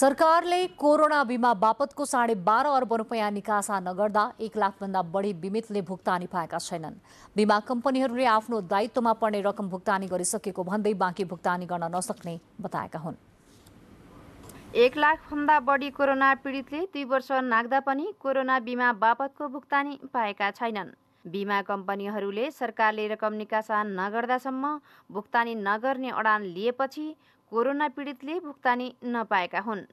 सरकारले कोरोना बिमा बापतको साढे बाह्र अर्ब रुपियाँ निकासा नगर्दा एक लाखभन्दा बढी बिमितले भुक्तानी पाएका छैनन् बिमा कम्पनीहरूले आफ्नो दायित्वमा पर्ने रकम भुक्तानी गरिसकेको भन्दै बाँकी भुक्तानी गर्न नसक्ने बताएका हुन् एक लाखभन्दा बढी कोरोना पीडितले दुई वर्ष नाग्दा पनि कोरोना बिमा बापतको भुक्तानी पाएका छैनन् बिमा कम्पनीहरूले सरकारले रकम निकासा नगर्दासम्म भुक्तानी नगर्ने अडान लिएपछि कोरोना पीडितले भुक्तानी नपाएका हुन्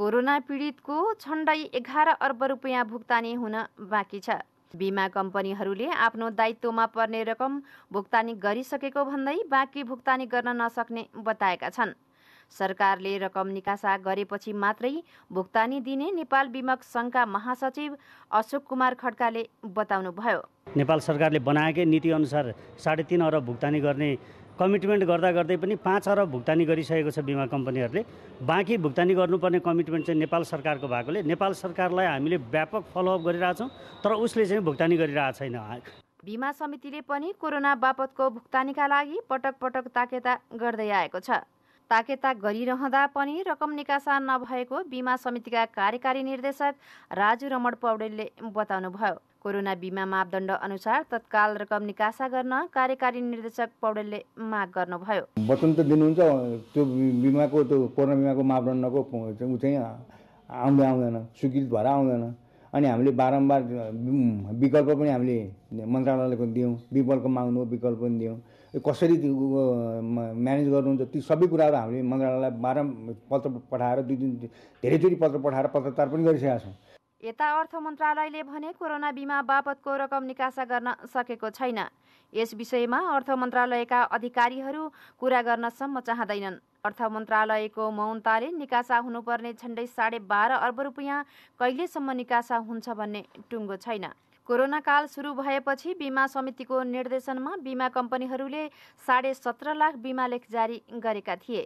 कोरोना पीडितको छन्डाई एघार अर्ब रुपियाँ भुक्तानी हुन बाँकी छ बिमा कम्पनीहरूले आफ्नो दायित्वमा पर्ने रकम भुक्तानी गरिसकेको भन्दै बाँकी भुक्तानी गर्न नसक्ने बताएका छन् सरकारले रकम निकासा गरेपछि मात्रै भुक्तानी दिने नेपाल विमक सङ्घका महासचिव अशोक कुमार खड्काले बताउनुभयो नेपाल सरकारले बनाएकै नीतिअनुसार साढे तिन अरब भुक्तानी गर्ने कमिटमेन्ट गर्दा गर्दै पनि पाँच अरब भुक्तानी गरिसकेको छ बिमा कम्पनीहरूले बाँकी भुक्तानी गर्नुपर्ने कमिटमेन्ट चाहिँ नेपाल सरकारको भएकोले नेपाल सरकारलाई हामीले व्यापक फलोअप गरिरहेछौँ तर उसले चाहिँ भुक्तानी गरिरहेको छैन बिमा समितिले पनि कोरोना बापतको भुक्तानीका लागि पटक पटक ताकेता गर्दै आएको छ ताकेताक गरिरहँदा पनि रकम निकासा नभएको बिमा समितिका कार्यकारी निर्देशक राजु रमण पौडेलले बताउनुभयो कोरोना बिमा मापदण्ड अनुसार तत्काल रकम निकासा गर्न कार्यकारी निर्देशक पौडेलले माग गर्नुभयो वचन त दिनुहुन्छ त्यो बिमाको त्यो कोरोना बिमाको मापदण्डको आउँदै आउँदैन स्वीकृत भएर आउँदैन अनि हामीले बारम्बार विकल्प पनि हामीले मन्त्रालयको दियौँ विकल्प माग्नु विकल्प पनि दियौँ कसरी म्यानेज गर्नुहुन्छ ती सबै कुराहरू हामीले मन्त्रालयलाई बारम्बार पत्र पठाएर दुई दिन धेरैचोटि पत्र पठाएर पत्रचार पनि गरिसकेका छौँ यता अर्थ मन्त्रालयले भने कोरोना बिमा बापतको रकम निकासा गर्न सकेको छैन यस विषयमा अर्थ मन्त्रालयका अधिकारीहरू कुरा गर्नसम्म चाहँदैनन् अर्थ मन्त्रालयको मौनताले निकासा हुनुपर्ने झन्डै साढे बाह्र अर्ब रुपियाँ कहिलेसम्म निकासा हुन्छ भन्ने टुङ्गो छैन कोरोना काल सुरु भएपछि बिमा समितिको निर्देशनमा बिमा कम्पनीहरूले साढे सत्र लाख बिमा लेख जारी गरेका थिए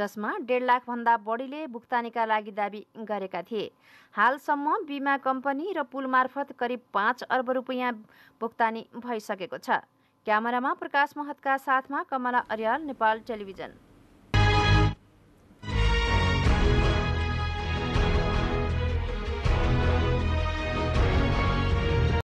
जसमा डेढ लाखभन्दा बढीले भुक्तानीका लागि दावी गरेका थिए हालसम्म बिमा कम्पनी र पुल मार्फत करिब पाँच अर्ब रुपियाँ भुक्तानी भइसकेको छ क्यामेरामा प्रकाश महतका साथमा कमला अर्याल नेपाल टेलिभिजन